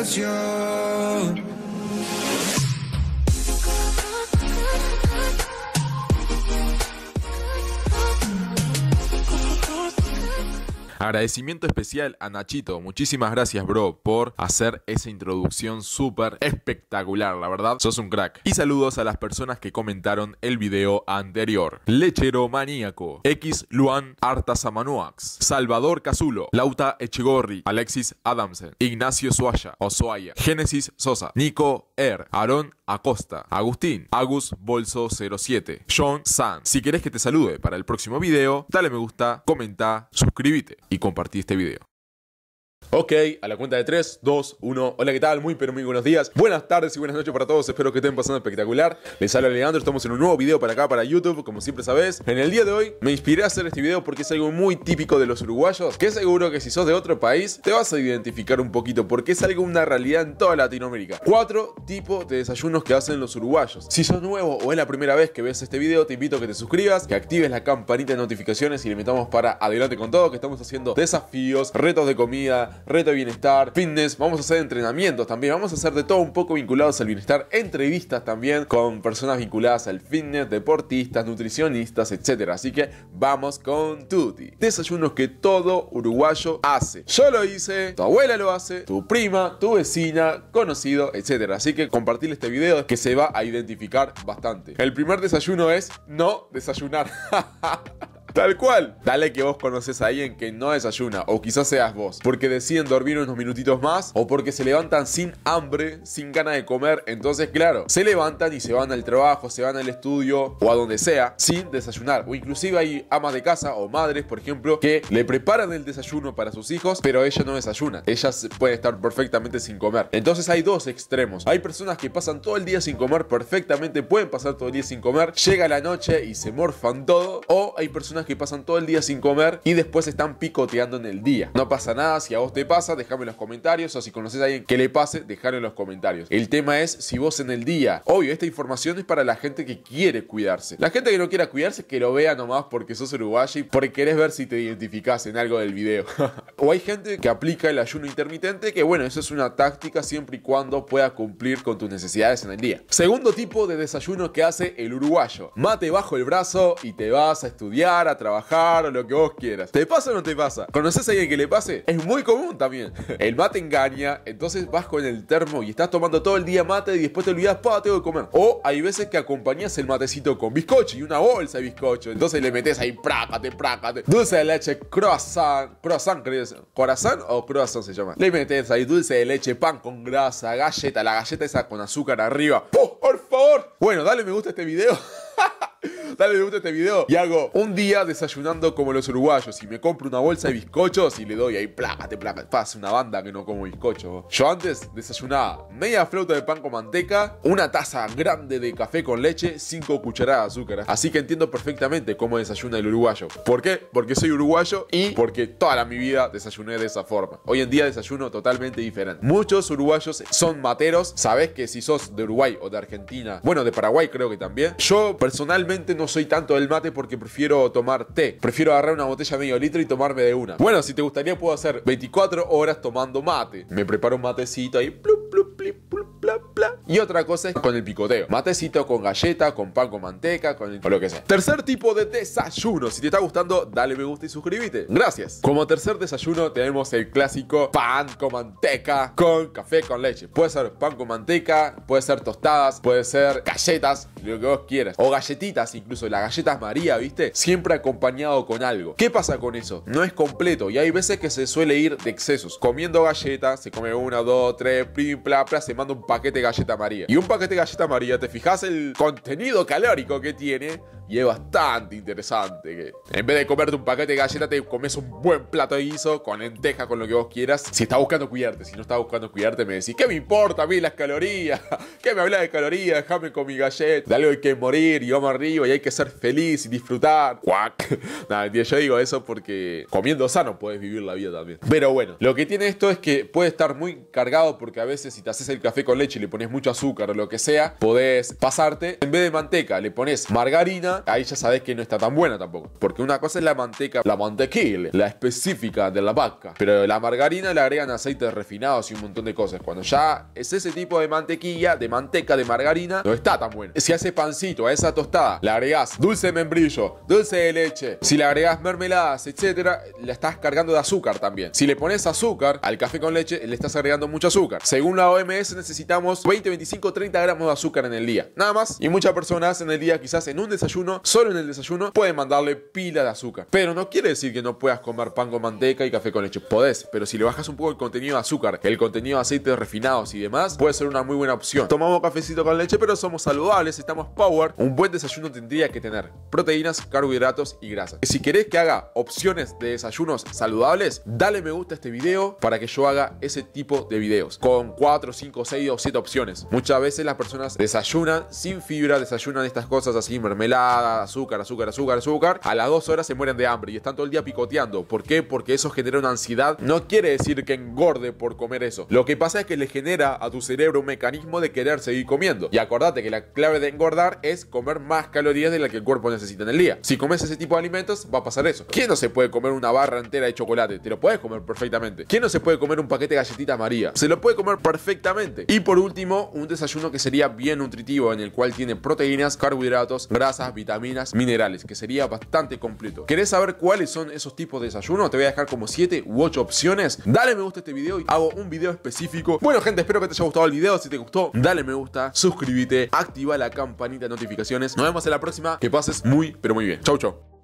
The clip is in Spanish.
without you Agradecimiento especial a Nachito. Muchísimas gracias, bro, por hacer esa introducción súper espectacular, la verdad. Sos un crack. Y saludos a las personas que comentaron el video anterior. Lechero Maníaco, X Luan Artasamanuax, Salvador Casulo, Lauta Echegorri, Alexis Adamsen, Ignacio Suaya, Osoaya, Génesis Sosa, Nico Er, Aaron Acosta, Agustín, Agus Bolso 07, John San. Si querés que te salude para el próximo video, dale me gusta, comenta, suscríbete y compartí este video. Ok, a la cuenta de 3, 2, 1. Hola, ¿qué tal? Muy, pero muy buenos días. Buenas tardes y buenas noches para todos. Espero que estén pasando espectacular. Les habla Leandro. Estamos en un nuevo video para acá, para YouTube, como siempre sabés. En el día de hoy me inspiré a hacer este video porque es algo muy típico de los uruguayos. Que seguro que si sos de otro país, te vas a identificar un poquito porque es algo una realidad en toda Latinoamérica. Cuatro tipos de desayunos que hacen los uruguayos. Si sos nuevo o es la primera vez que ves este video, te invito a que te suscribas, que actives la campanita de notificaciones y le metamos para adelante con todo, que estamos haciendo desafíos, retos de comida reto de bienestar, fitness, vamos a hacer entrenamientos también, vamos a hacer de todo un poco vinculados al bienestar, entrevistas también con personas vinculadas al fitness, deportistas, nutricionistas, etc. Así que vamos con Tutti. Desayunos que todo uruguayo hace. Yo lo hice, tu abuela lo hace, tu prima, tu vecina, conocido, etc. Así que compartir este video que se va a identificar bastante. El primer desayuno es no desayunar. Tal cual. Dale que vos conoces a alguien que no desayuna, o quizás seas vos, porque deciden dormir unos minutitos más, o porque se levantan sin hambre, sin ganas de comer. Entonces, claro, se levantan y se van al trabajo, se van al estudio o a donde sea, sin desayunar. O inclusive hay amas de casa o madres, por ejemplo, que le preparan el desayuno para sus hijos, pero ella no desayuna. Ellas puede estar perfectamente sin comer. Entonces hay dos extremos. Hay personas que pasan todo el día sin comer perfectamente, pueden pasar todo el día sin comer, llega la noche y se morfan todo, o hay personas que que pasan todo el día sin comer y después están picoteando en el día. No pasa nada, si a vos te pasa, déjame en los comentarios o si conoces a alguien que le pase, déjalo en los comentarios. El tema es si vos en el día, obvio, esta información es para la gente que quiere cuidarse. La gente que no quiera cuidarse, que lo vea nomás porque sos uruguayo y porque querés ver si te identificás en algo del video. o hay gente que aplica el ayuno intermitente, que bueno, eso es una táctica siempre y cuando pueda cumplir con tus necesidades en el día. Segundo tipo de desayuno que hace el uruguayo. Mate bajo el brazo y te vas a estudiar, trabajar o lo que vos quieras. ¿Te pasa o no te pasa? ¿Conoces a alguien que le pase? Es muy común también. El mate engaña, entonces vas con el termo y estás tomando todo el día mate y después te olvidas, pa, tengo que comer. O hay veces que acompañas el matecito con bizcocho y una bolsa de bizcocho. Entonces le metes ahí, prácate, prácate. Dulce de leche, croissant, croissant, corazón ¿Corazán o croissant se llama? Le metes ahí dulce de leche, pan con grasa, galleta, la galleta esa con azúcar arriba. ¡Por favor! Bueno, dale me gusta a este video. dale me a este video. Y hago un día desayunando como los uruguayos. Y me compro una bolsa de bizcochos y le doy ahí, plácate, plácate. Fácil, una banda que no como bizcocho. Yo antes desayunaba media flauta de pan con manteca, una taza grande de café con leche, cinco cucharadas de azúcar. Así que entiendo perfectamente cómo desayuna el uruguayo. ¿Por qué? Porque soy uruguayo y porque toda mi vida desayuné de esa forma. Hoy en día desayuno totalmente diferente. Muchos uruguayos son materos. Sabes que si sos de Uruguay o de Argentina, bueno, de Paraguay creo que también. Yo personalmente no soy tanto del mate porque prefiero tomar té. Prefiero agarrar una botella de medio litro y tomarme de una. Bueno, si te gustaría puedo hacer 24 horas tomando mate. Me preparo un matecito ahí. Y otra cosa es con el picoteo. Matecito con galleta, con pan con manteca, con lo que sea. Tercer tipo de desayuno. Si te está gustando, dale me gusta y suscríbete. Gracias. Como tercer desayuno tenemos el clásico pan con manteca, con café con leche. Puede ser pan con manteca, puede ser tostadas, puede ser galletas, lo que vos quieras. O galletitas, incluso las galletas María, ¿viste? Siempre acompañado con algo. ¿Qué pasa con eso? No es completo y hay veces que se suele ir de excesos. Comiendo galletas, se come una, dos, tres, plim, se manda un paquete de galleta María. Y un paquete de galleta María, te fijas el contenido calórico que tiene y es bastante interesante en vez de comerte un paquete de galletas, te comes un buen plato de guiso con lenteja, con lo que vos quieras. Si estás buscando cuidarte, si no estás buscando cuidarte, me decís, ¿qué me importa a mí las calorías? ¿Qué me hablas de calorías? Déjame con mi galleta. De algo hay que morir y vamos arriba y hay que ser feliz y disfrutar. ¡Cuac! Nada, yo digo eso porque comiendo sano puedes vivir la vida también. Pero bueno, lo que tiene esto es que puede estar muy cargado porque a veces si te haces el café con leche y le pones mucho azúcar o lo que sea, podés pasarte. En vez de manteca, le pones margarina ahí ya sabes que no está tan buena tampoco. Porque una cosa es la manteca, la mantequilla, la específica de la vaca. Pero la margarina le agregan aceites refinados y un montón de cosas. Cuando ya es ese tipo de mantequilla, de manteca, de margarina, no está tan buena. Si haces pancito a esa tostada, le agregas dulce de membrillo, dulce de leche, si le agregas mermeladas, etcétera, la estás cargando de azúcar también. Si le pones azúcar al café con leche, le estás agregando mucho azúcar. Según la OMS, necesitamos 20, 25, 30 gramos de azúcar en el día. Nada más. Y muchas personas en el día, quizás en un desayuno, solo en el desayuno puede mandarle pila de azúcar. Pero no quiere decir que no puedas comer pan con manteca y café con leche. Podés, pero si le bajas un poco el contenido de azúcar, el contenido de aceites refinados y demás, puede ser una muy buena opción. Tomamos cafecito con leche, pero somos saludables, estamos power. Un buen desayuno tendría que tener proteínas, carbohidratos y grasas. Si querés que haga opciones de desayunos saludables, dale me gusta a este video para que yo haga ese tipo de videos con 4, 5, 6 o 7 opciones. Muchas veces las personas desayunan sin fibra, desayunan estas cosas así, mermelada azúcar, azúcar, azúcar, azúcar, a las dos horas se mueren de hambre y están todo el día picoteando. ¿Por qué? Porque eso genera una ansiedad. No quiere decir que engorde por comer eso. Lo que pasa es que le genera a tu cerebro un mecanismo de querer seguir comiendo. Y acordate que la clave de engordar es comer más calorías de las que el cuerpo necesita en el día. Si comes ese tipo de alimentos, va a pasar eso. ¿Quién no se puede comer una barra entera de chocolate? Te lo puedes comer perfectamente. ¿Quién no se puede comer un paquete de galletitas María? Se lo puede comer perfectamente. Y por último, un desayuno que sería bien nutritivo, en el cual tiene proteínas, carbohidratos, grasas, vitaminas, minerales, que sería bastante completo. ¿Querés saber cuáles son esos tipos de desayuno? Te voy a dejar como 7 u 8 opciones. Dale me gusta a este video y hago un video específico. Bueno, gente, espero que te haya gustado el video. Si te gustó, dale me gusta, suscríbete, activa la campanita de notificaciones. Nos vemos en la próxima. Que pases muy, pero muy bien. Chau, chau.